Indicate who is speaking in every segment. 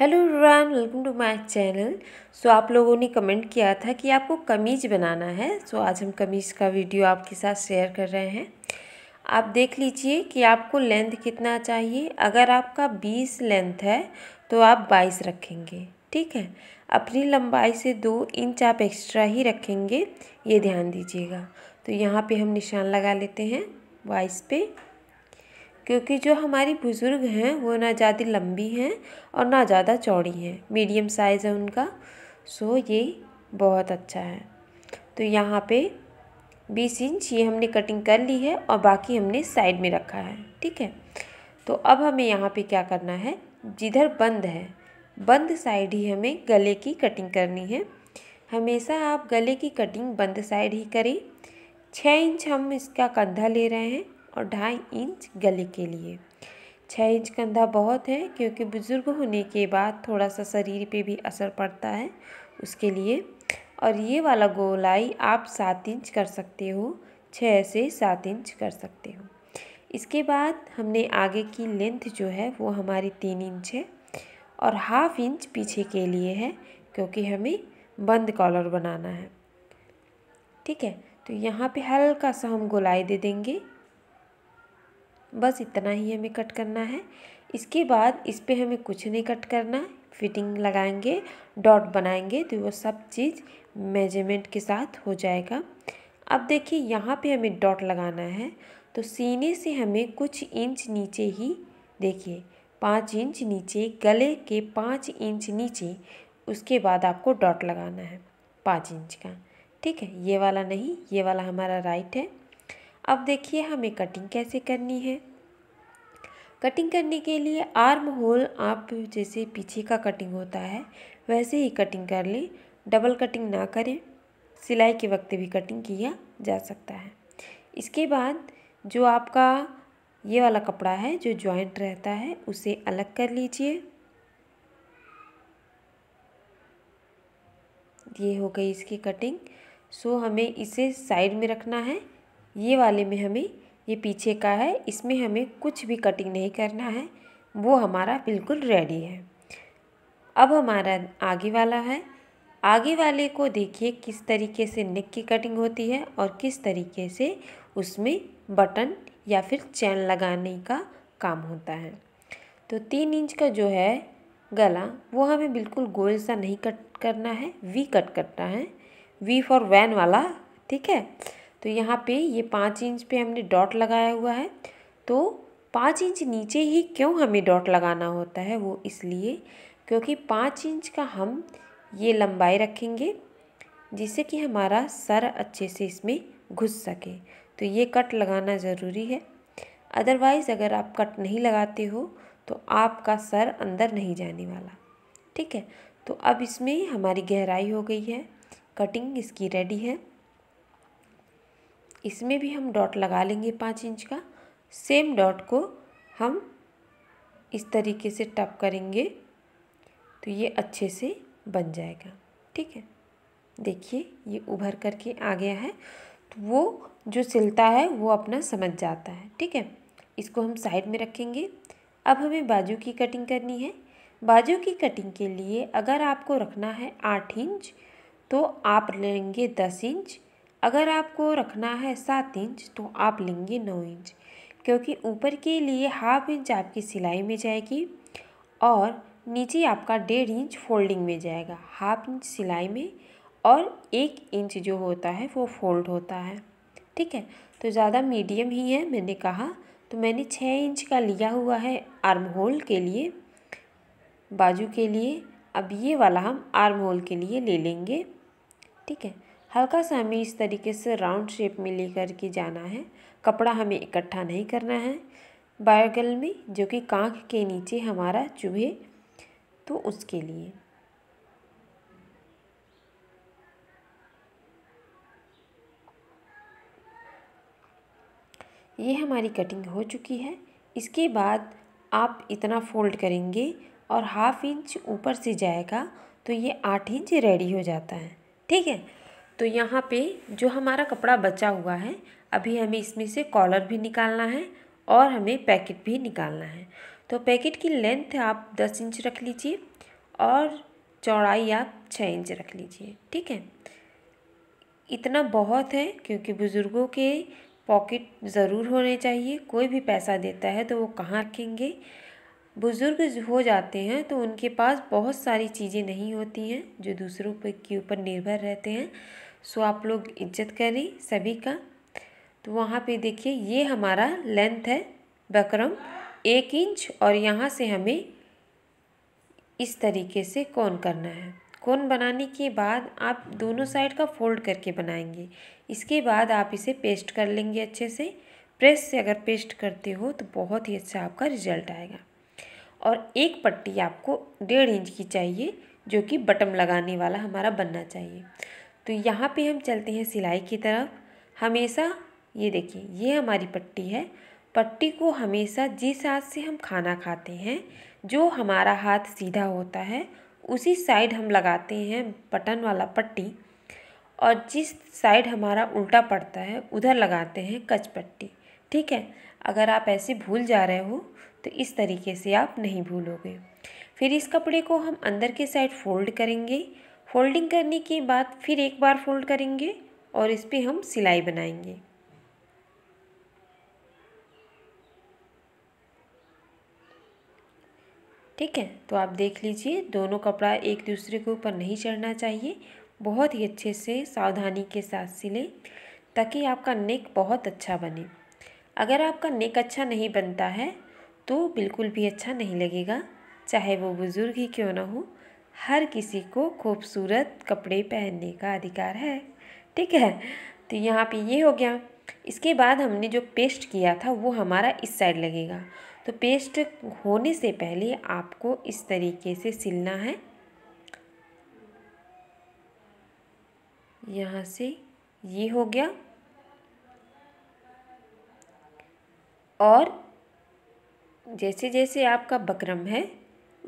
Speaker 1: hello रान welcome to my channel so आप लोगों ने कमेंट किया था कि आपको कमीज़ बनाना है सो so, आज हम कमीज़ का वीडियो आपके साथ शेयर कर रहे हैं आप देख लीजिए कि आपको लेंथ कितना चाहिए अगर आपका बीस लेंथ है तो आप बाईस रखेंगे ठीक है अपनी लंबाई से दो इंच आप एक्स्ट्रा ही रखेंगे ये ध्यान दीजिएगा तो यहाँ पर हम निशान लगा लेते हैं बाईस पे क्योंकि जो हमारी बुज़ुर्ग हैं वो ना ज़्यादा लंबी हैं और ना ज़्यादा चौड़ी हैं मीडियम साइज़ है उनका सो ये बहुत अच्छा है तो यहाँ पे बीस इंच ये हमने कटिंग कर ली है और बाकी हमने साइड में रखा है ठीक है तो अब हमें यहाँ पे क्या करना है जिधर बंद है बंद साइड ही हमें गले की कटिंग करनी है हमेशा आप गले की कटिंग बंद साइड ही करें छः इंच हम इसका कंधा ले रहे हैं और ढाई इंच गले के लिए छः इंच कंधा बहुत है क्योंकि बुज़ुर्ग होने के बाद थोड़ा सा शरीर पे भी असर पड़ता है उसके लिए और ये वाला गोलाई आप सात इंच कर सकते हो छः से सात इंच कर सकते हो इसके बाद हमने आगे की लेंथ जो है वो हमारी तीन इंच है और हाफ इंच पीछे के लिए है क्योंकि हमें बंद कॉलर बनाना है ठीक है तो यहाँ पे हल्का सा हम गोलाई दे देंगे बस इतना ही हमें कट करना है इसके बाद इस पर हमें कुछ नहीं कट करना है फिटिंग लगाएंगे डॉट बनाएंगे तो वो सब चीज़ मेजरमेंट के साथ हो जाएगा अब देखिए यहाँ पे हमें डॉट लगाना है तो सीने से हमें कुछ इंच नीचे ही देखिए पाँच इंच नीचे गले के पाँच इंच नीचे उसके बाद आपको डॉट लगाना है पाँच इंच का ठीक है ये वाला नहीं ये वाला हमारा राइट है अब देखिए हमें कटिंग कैसे करनी है कटिंग करने के लिए आर्म होल आप जैसे पीछे का कटिंग होता है वैसे ही कटिंग कर लें डबल कटिंग ना करें सिलाई के वक्त भी कटिंग किया जा सकता है इसके बाद जो आपका ये वाला कपड़ा है जो जॉइंट रहता है उसे अलग कर लीजिए ये हो गई इसकी कटिंग सो हमें इसे साइड में रखना है ये वाले में हमें ये पीछे का है इसमें हमें कुछ भी कटिंग नहीं करना है वो हमारा बिल्कुल रेडी है अब हमारा आगे वाला है आगे वाले को देखिए किस तरीके से नेक की कटिंग होती है और किस तरीके से उसमें बटन या फिर चैन लगाने का काम होता है तो तीन इंच का जो है गला वो हमें बिल्कुल गोल सा नहीं कट करना है वी कट करना है वी फॉर वैन वाला ठीक है तो यहाँ पे ये पाँच इंच पे हमने डॉट लगाया हुआ है तो पाँच इंच नीचे ही क्यों हमें डॉट लगाना होता है वो इसलिए क्योंकि पाँच इंच का हम ये लंबाई रखेंगे जिससे कि हमारा सर अच्छे से इसमें घुस सके तो ये कट लगाना ज़रूरी है अदरवाइज़ अगर आप कट नहीं लगाते हो तो आपका सर अंदर नहीं जाने वाला ठीक है तो अब इसमें हमारी गहराई हो गई है कटिंग इसकी रेडी है इसमें भी हम डॉट लगा लेंगे पाँच इंच का सेम डॉट को हम इस तरीके से टप करेंगे तो ये अच्छे से बन जाएगा ठीक है देखिए ये उभर करके आ गया है तो वो जो सिलता है वो अपना समझ जाता है ठीक है इसको हम साइड में रखेंगे अब हमें बाजू की कटिंग करनी है बाजू की कटिंग के लिए अगर आपको रखना है आठ इंच तो आप लेंगे दस इंच अगर आपको रखना है सात इंच तो आप लेंगे नौ इंच क्योंकि ऊपर के लिए हाफ इंच आपकी सिलाई में जाएगी और नीचे आपका डेढ़ इंच फोल्डिंग में जाएगा हाफ इंच सिलाई में और एक इंच जो होता है वो फोल्ड होता है ठीक है तो ज़्यादा मीडियम ही है मैंने कहा तो मैंने छः इंच का लिया हुआ है आर्म होल के लिए बाजू के लिए अब ये वाला हम आर्म होल के लिए ले लेंगे ठीक है हल्का सा हमें इस तरीके से राउंड शेप में लेकर के जाना है कपड़ा हमें इकट्ठा नहीं करना है बायोगल में जो कि कांख के नीचे हमारा चूहे तो उसके लिए ये हमारी कटिंग हो चुकी है इसके बाद आप इतना फोल्ड करेंगे और हाफ इंच ऊपर से जाएगा तो ये आठ इंच रेडी हो जाता है ठीक है तो यहाँ पे जो हमारा कपड़ा बचा हुआ है अभी हमें इसमें से कॉलर भी निकालना है और हमें पैकेट भी निकालना है तो पैकेट की लेंथ आप दस इंच रख लीजिए और चौड़ाई आप छः इंच रख लीजिए ठीक है इतना बहुत है क्योंकि बुज़ुर्गों के पॉकेट ज़रूर होने चाहिए कोई भी पैसा देता है तो वो कहाँ रखेंगे बुज़ुर्ग हो जाते हैं तो उनके पास बहुत सारी चीज़ें नहीं होती हैं जो दूसरों पर के ऊपर निर्भर रहते हैं सो आप लोग इज्जत करें सभी का तो वहाँ पे देखिए ये हमारा लेंथ है बकरम एक इंच और यहाँ से हमें इस तरीके से कौन करना है कौन बनाने के बाद आप दोनों साइड का फोल्ड करके बनाएंगे इसके बाद आप इसे पेस्ट कर लेंगे अच्छे से प्रेस से अगर पेस्ट करते हो तो बहुत ही अच्छा आपका रिजल्ट आएगा और एक पट्टी आपको डेढ़ इंच की चाहिए जो कि बटम लगाने वाला हमारा बनना चाहिए तो यहाँ पे हम चलते हैं सिलाई की तरफ हमेशा ये देखिए ये हमारी पट्टी है पट्टी को हमेशा जिस हाथ से हम खाना खाते हैं जो हमारा हाथ सीधा होता है उसी साइड हम लगाते हैं बटन वाला पट्टी और जिस साइड हमारा उल्टा पड़ता है उधर लगाते हैं कच पट्टी ठीक है अगर आप ऐसे भूल जा रहे हो तो इस तरीके से आप नहीं भूलोगे फिर इस कपड़े को हम अंदर के साइड फोल्ड करेंगे फोल्डिंग करने के बाद फिर एक बार फोल्ड करेंगे और इस पर हम सिलाई बनाएंगे ठीक है तो आप देख लीजिए दोनों कपड़ा एक दूसरे के ऊपर नहीं चढ़ना चाहिए बहुत ही अच्छे से सावधानी के साथ सिलें ताकि आपका नेक बहुत अच्छा बने अगर आपका नेक अच्छा नहीं बनता है तो बिल्कुल भी अच्छा नहीं लगेगा चाहे वो बुज़ुर्ग ही क्यों ना हो हर किसी को खूबसूरत कपड़े पहनने का अधिकार है ठीक है तो यहाँ पे ये हो गया इसके बाद हमने जो पेस्ट किया था वो हमारा इस साइड लगेगा तो पेस्ट होने से पहले आपको इस तरीके से सिलना है यहाँ से ये हो गया और जैसे जैसे आपका बकरम है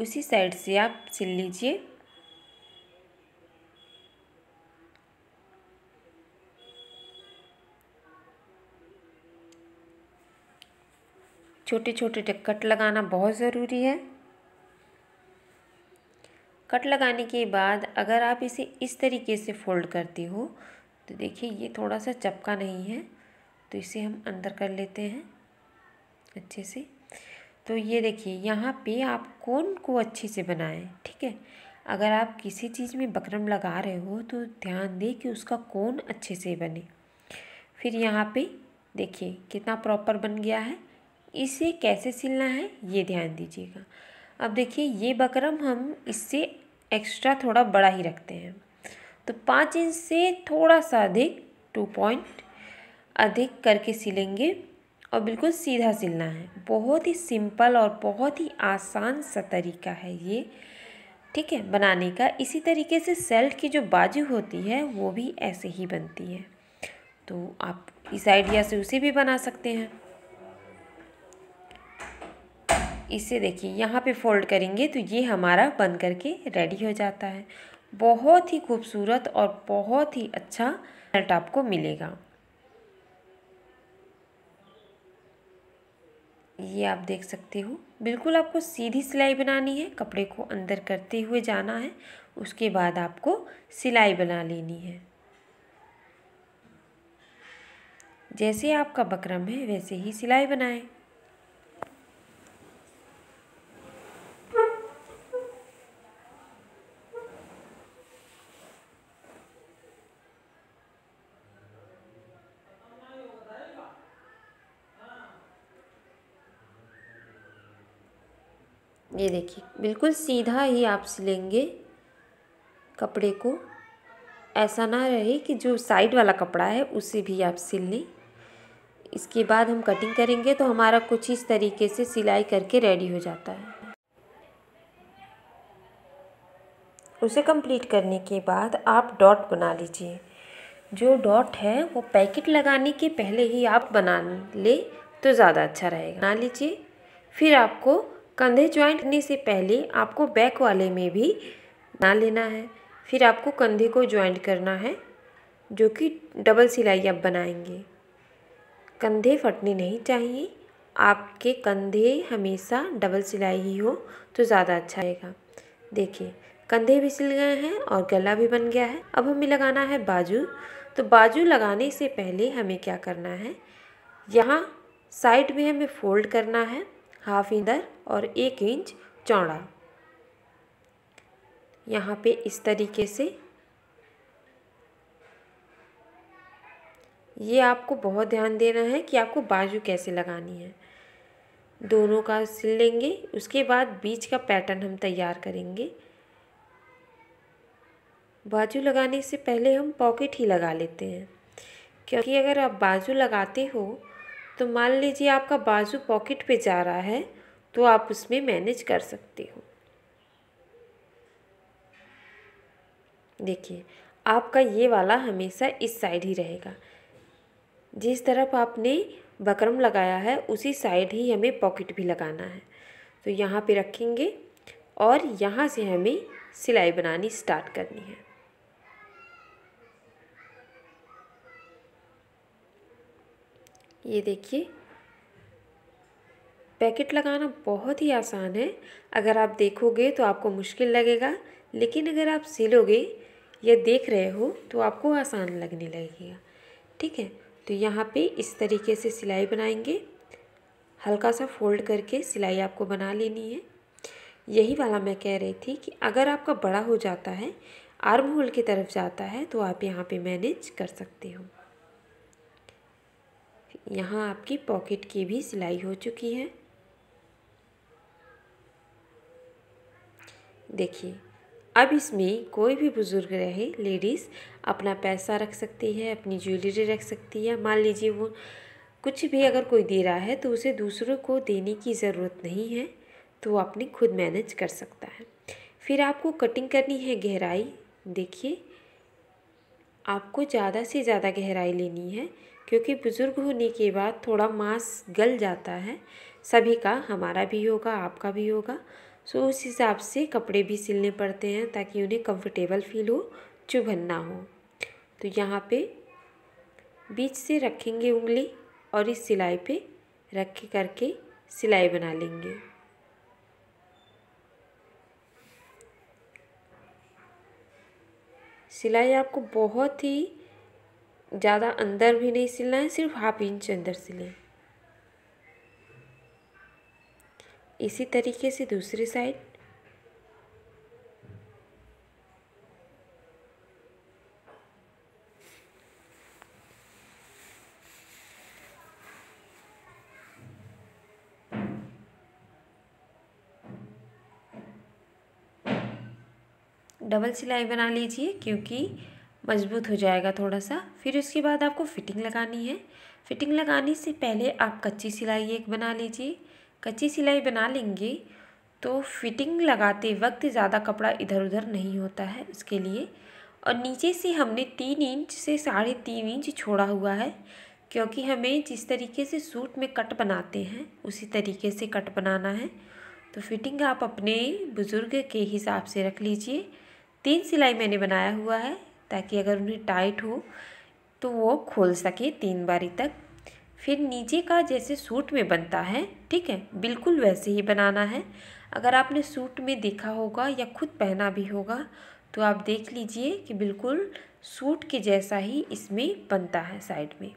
Speaker 1: उसी साइड से आप सिल लीजिए छोटे छोटे कट लगाना बहुत ज़रूरी है कट लगाने के बाद अगर आप इसे इस तरीके से फोल्ड करते हो तो देखिए ये थोड़ा सा चपका नहीं है तो इसे हम अंदर कर लेते हैं अच्छे से तो ये देखिए यहाँ पे आप कौन को अच्छे से बनाएं ठीक है अगर आप किसी चीज़ में बकरम लगा रहे हो तो ध्यान दें कि उसका कौन अच्छे से बने फिर यहाँ पे देखिए कितना प्रॉपर बन गया है इसे कैसे सिलना है ये ध्यान दीजिएगा अब देखिए ये बकरम हम इससे एक्स्ट्रा थोड़ा बड़ा ही रखते हैं तो पाँच इंच से थोड़ा सा अधिक टू पॉइंट अधिक करके सिलेंगे और बिल्कुल सीधा सिलना है बहुत ही सिंपल और बहुत ही आसान सा तरीका है ये ठीक है बनाने का इसी तरीके से सेल्ट की जो बाजू होती है वो भी ऐसे ही बनती है तो आप इस आइडिया से उसे भी बना सकते हैं इसे देखिए यहाँ पे फोल्ड करेंगे तो ये हमारा बन करके रेडी हो जाता है बहुत ही खूबसूरत और बहुत ही अच्छा सेल्ट आपको मिलेगा ये आप देख सकते हो बिल्कुल आपको सीधी सिलाई बनानी है कपड़े को अंदर करते हुए जाना है उसके बाद आपको सिलाई बना लेनी है जैसे आपका बकरम है वैसे ही सिलाई बनाएं ये देखिए बिल्कुल सीधा ही आप सिलेंगे कपड़े को ऐसा ना रहे कि जो साइड वाला कपड़ा है उसे भी आप सिल लें इसके बाद हम कटिंग करेंगे तो हमारा कुछ इस तरीके से सिलाई करके रेडी हो जाता है उसे कंप्लीट करने के बाद आप डॉट बना लीजिए जो डॉट है वो पैकेट लगाने के पहले ही आप बना ले तो ज़्यादा अच्छा रहेगा बना लीजिए फिर आपको कंधे ज्वाइंट करने से पहले आपको बैक वाले में भी ना लेना है फिर आपको कंधे को ज्वाइंट करना है जो कि डबल सिलाई आप बनाएंगे कंधे फटने नहीं चाहिए आपके कंधे हमेशा डबल सिलाई ही हो तो ज़्यादा अच्छा रहेगा देखिए कंधे भी सिल गए हैं और गला भी बन गया है अब हमें लगाना है बाजू तो बाजू लगाने से पहले हमें क्या करना है यहाँ साइड में हमें फोल्ड करना है हाफ इंच और एक इंच चौड़ा यहाँ पे इस तरीके से ये आपको बहुत ध्यान देना है कि आपको बाजू कैसे लगानी है दोनों का सिल लेंगे उसके बाद बीच का पैटर्न हम तैयार करेंगे बाजू लगाने से पहले हम पॉकेट ही लगा लेते हैं क्योंकि अगर आप बाजू लगाते हो तो मान लीजिए आपका बाजू पॉकेट पे जा रहा है तो आप उसमें मैनेज कर सकते हो देखिए आपका ये वाला हमेशा इस साइड ही रहेगा जिस तरफ आपने बकरम लगाया है उसी साइड ही हमें पॉकेट भी लगाना है तो यहाँ पे रखेंगे और यहाँ से हमें सिलाई बनानी स्टार्ट करनी है ये देखिए पैकेट लगाना बहुत ही आसान है अगर आप देखोगे तो आपको मुश्किल लगेगा लेकिन अगर आप सिलोगे या देख रहे हो तो आपको आसान लगने लगेगा ठीक है तो यहाँ पे इस तरीके से सिलाई बनाएंगे हल्का सा फोल्ड करके सिलाई आपको बना लेनी है यही वाला मैं कह रही थी कि अगर आपका बड़ा हो जाता है आर्म होल की तरफ जाता है तो आप यहाँ पे मैनेज कर सकते हो यहाँ आपकी पॉकेट की भी सिलाई हो चुकी है देखिए अब इसमें कोई भी बुज़ुर्ग रहे लेडीज़ अपना पैसा रख सकती है अपनी ज्वेलरी रख सकती है मान लीजिए वो कुछ भी अगर कोई दे रहा है तो उसे दूसरों को देने की ज़रूरत नहीं है तो वो अपनी खुद मैनेज कर सकता है फिर आपको कटिंग करनी है गहराई देखिए आपको ज़्यादा से ज़्यादा गहराई लेनी है क्योंकि बुज़ुर्ग होने के बाद थोड़ा मांस गल जाता है सभी का हमारा भी होगा आपका भी होगा सो उस हिसाब से कपड़े भी सिलने पड़ते हैं ताकि उन्हें कंफर्टेबल फील हो चुभन ना हो तो यहाँ पे बीच से रखेंगे उंगली और इस सिलाई पे रख करके सिलाई बना लेंगे सिलाई आपको बहुत ही ज़्यादा अंदर भी नहीं सिलना है सिर्फ हाफ इंच अंदर सिलें इसी तरीके से दूसरी साइड डबल सिलाई बना लीजिए क्योंकि मजबूत हो जाएगा थोड़ा सा फिर उसके बाद आपको फिटिंग लगानी है फिटिंग लगाने से पहले आप कच्ची सिलाई एक बना लीजिए कच्ची सिलाई बना लेंगे तो फिटिंग लगाते वक्त ज़्यादा कपड़ा इधर उधर नहीं होता है उसके लिए और नीचे से हमने तीन इंच से साढ़े तीन इंच छोड़ा हुआ है क्योंकि हमें जिस तरीके से सूट में कट बनाते हैं उसी तरीके से कट बनाना है तो फिटिंग आप अपने बुज़ुर्ग के हिसाब से रख लीजिए तीन सिलाई मैंने बनाया हुआ है ताकि अगर उन्हें टाइट हो तो वो खोल सके तीन बारी तक फिर नीचे का जैसे सूट में बनता है ठीक है बिल्कुल वैसे ही बनाना है अगर आपने सूट में देखा होगा या खुद पहना भी होगा तो आप देख लीजिए कि बिल्कुल सूट के जैसा ही इसमें बनता है साइड में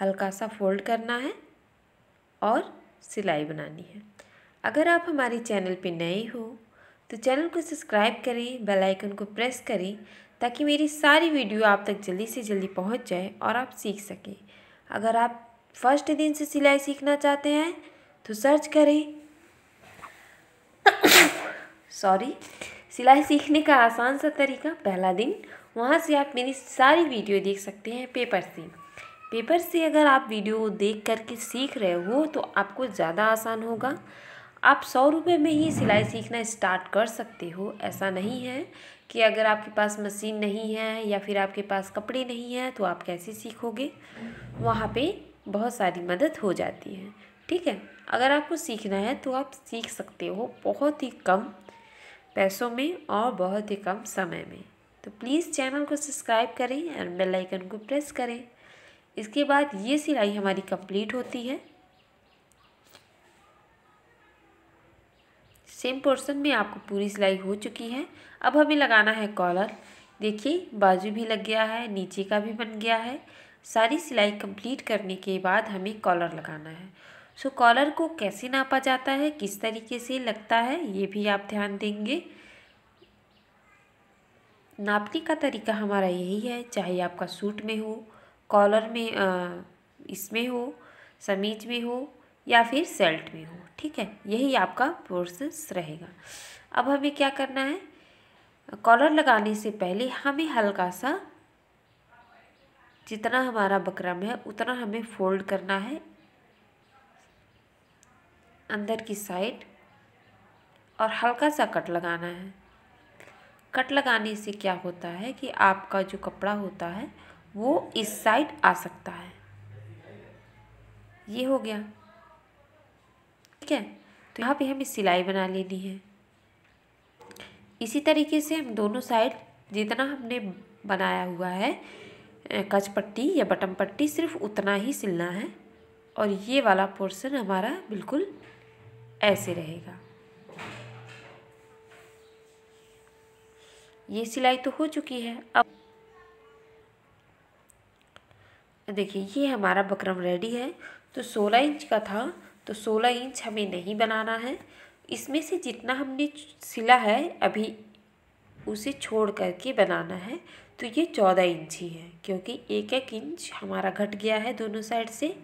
Speaker 1: हल्का सा फोल्ड करना है और सिलाई बनानी है अगर आप हमारे चैनल पर नए हो तो चैनल को सब्सक्राइब करें बेल आइकन को प्रेस करें ताकि मेरी सारी वीडियो आप तक जल्दी से जल्दी पहुंच जाए और आप सीख सकें अगर आप फर्स्ट दिन से सिलाई सीखना चाहते हैं तो सर्च करें सॉरी सिलाई सीखने का आसान सा तरीका पहला दिन वहाँ से आप मेरी सारी वीडियो देख सकते हैं पेपर से पेपर से अगर आप वीडियो देख करके सीख रहे हो तो आपको ज़्यादा आसान होगा आप सौ रुपये में ही सिलाई सीखना स्टार्ट कर सकते हो ऐसा नहीं है कि अगर आपके पास मशीन नहीं है या फिर आपके पास कपड़े नहीं हैं तो आप कैसे सीखोगे वहाँ पे बहुत सारी मदद हो जाती है ठीक है अगर आपको सीखना है तो आप सीख सकते हो बहुत ही कम पैसों में और बहुत ही कम समय में तो प्लीज़ चैनल को सब्सक्राइब करें और बेल आइकन को प्रेस करें इसके बाद ये सिलाई हमारी कंप्लीट होती है सेम पोर्शन में आपको पूरी सिलाई हो चुकी है अब हमें लगाना है कॉलर देखिए बाजू भी लग गया है नीचे का भी बन गया है सारी सिलाई कंप्लीट करने के बाद हमें कॉलर लगाना है सो so, कॉलर को कैसे नापा जाता है किस तरीके से लगता है ये भी आप ध्यान देंगे नापने का तरीका हमारा यही है चाहे आपका सूट में हो कॉलर में इसमें हो समीज में हो या फिर सेल्ट में हो ठीक है यही आपका प्रोसेस रहेगा अब हमें क्या करना है कॉलर लगाने से पहले हमें हल्का सा जितना हमारा बकरम है उतना हमें फोल्ड करना है अंदर की साइड और हल्का सा कट लगाना है कट लगाने से क्या होता है कि आपका जो कपड़ा होता है वो इस साइड आ सकता है ये हो गया ठीक है तो यहाँ पे हमें सिलाई बना लेनी है इसी तरीके से हम दोनों साइड जितना हमने बनाया हुआ है कच पट्टी या बटम पट्टी सिर्फ उतना ही सिलना है और ये वाला पोर्शन हमारा बिल्कुल ऐसे रहेगा ये सिलाई तो हो चुकी है अब देखिए ये हमारा बकरम रेडी है तो सोलह इंच का था तो सोलह इंच हमें नहीं बनाना है इसमें से जितना हमने सिला है अभी उसे छोड़ करके बनाना है तो ये चौदह इंच ही है क्योंकि एक एक इंच हमारा घट गया है दोनों साइड से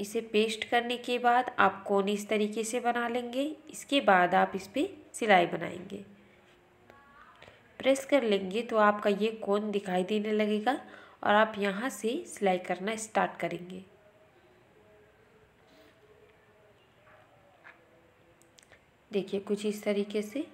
Speaker 1: इसे पेस्ट करने के बाद आप कोने इस तरीके से बना लेंगे इसके बाद आप इस पर सिलाई बनाएंगे प्रेस कर लेंगे तो आपका ये कोन दिखाई देने लगेगा और आप यहाँ से सिलाई करना स्टार्ट करेंगे देखिए कुछ इस तरीके से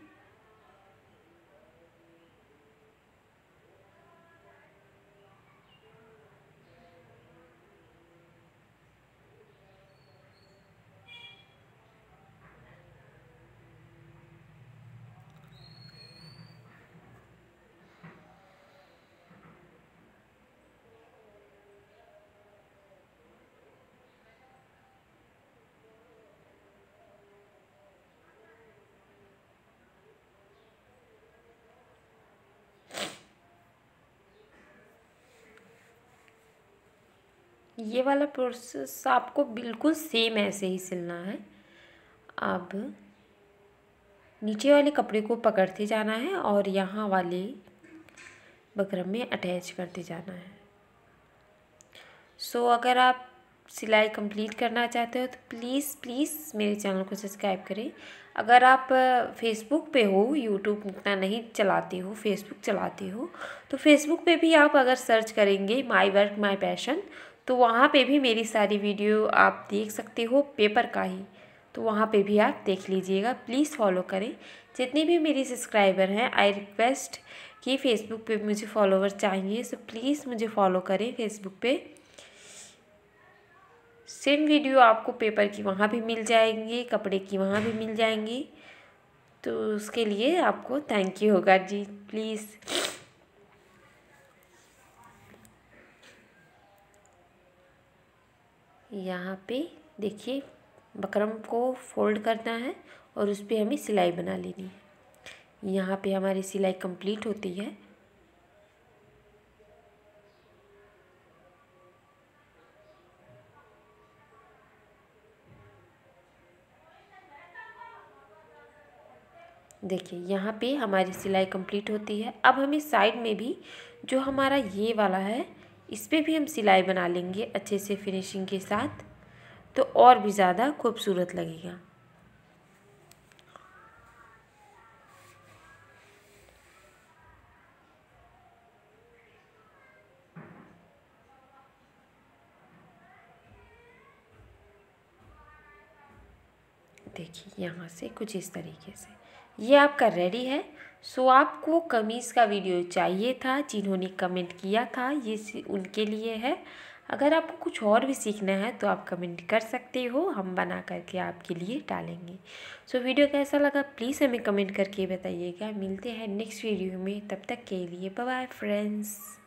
Speaker 1: ये वाला प्रोसेस आपको बिल्कुल सेम ऐसे ही सिलना है अब नीचे वाले कपड़े को पकड़ते जाना है और यहाँ वाले बकरम में अटैच करते जाना है सो so, अगर आप सिलाई कंप्लीट करना चाहते हो तो प्लीज़ प्लीज़ मेरे चैनल को सब्सक्राइब करें अगर आप फेसबुक पे हो यूट्यूब इतना नहीं चलाते हो फेसबुक चलाते हो तो फेसबुक पे भी आप अगर सर्च करेंगे माई वर्क माई पैशन तो वहाँ पे भी मेरी सारी वीडियो आप देख सकते हो पेपर का ही तो वहाँ पे भी आप देख लीजिएगा प्लीज़ फॉलो करें जितने भी मेरी सब्सक्राइबर हैं आई रिक्वेस्ट कि फ़ेसबुक पे मुझे फॉलोवर चाहिए सो प्लीज़ मुझे फॉलो करें फेसबुक पे सेम वीडियो आपको पेपर की वहाँ भी मिल जाएंगी कपड़े की वहाँ भी मिल जाएंगी तो उसके लिए आपको थैंक यू होगा जी प्लीज़ यहाँ पे देखिए बकरम को फोल्ड करना है और उस पर हमें सिलाई बना लेनी है यहाँ पे हमारी सिलाई कंप्लीट होती है देखिए यहाँ पे हमारी सिलाई कंप्लीट होती है अब हमें साइड में भी जो हमारा ये वाला है इस पर भी हम सिलाई बना लेंगे अच्छे से फिनिशिंग के साथ तो और भी ज़्यादा खूबसूरत लगेगा देखिए यहाँ से कुछ इस तरीके से ये आपका रेडी है सो आपको कमीज़ का वीडियो चाहिए था जिन्होंने कमेंट किया था ये उनके लिए है अगर आपको कुछ और भी सीखना है तो आप कमेंट कर सकते हो हम बना करके आपके लिए डालेंगे सो so, वीडियो कैसा लगा प्लीज़ हमें कमेंट करके बताइएगा मिलते हैं नेक्स्ट वीडियो में तब तक के लिए बाय फ्रेंड्स